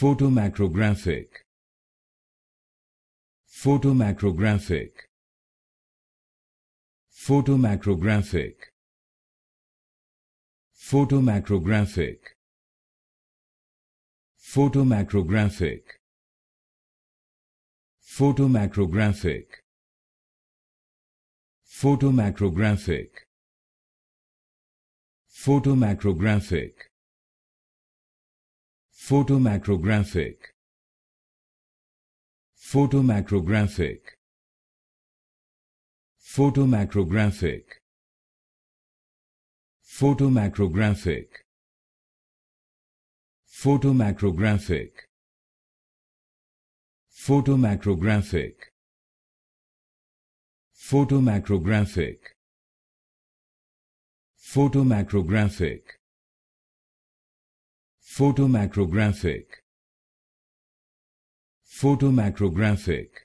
photomacrographic photomacrographic photomacrographic photomacrographic photomacrographic photomacrographic photomacrographic photomacrographic photomacrographic photomacrographic photomacrographic photomacrographic photomacrographic photomacrographic photomacrographic photomacrographic photomacrographic photomacrographic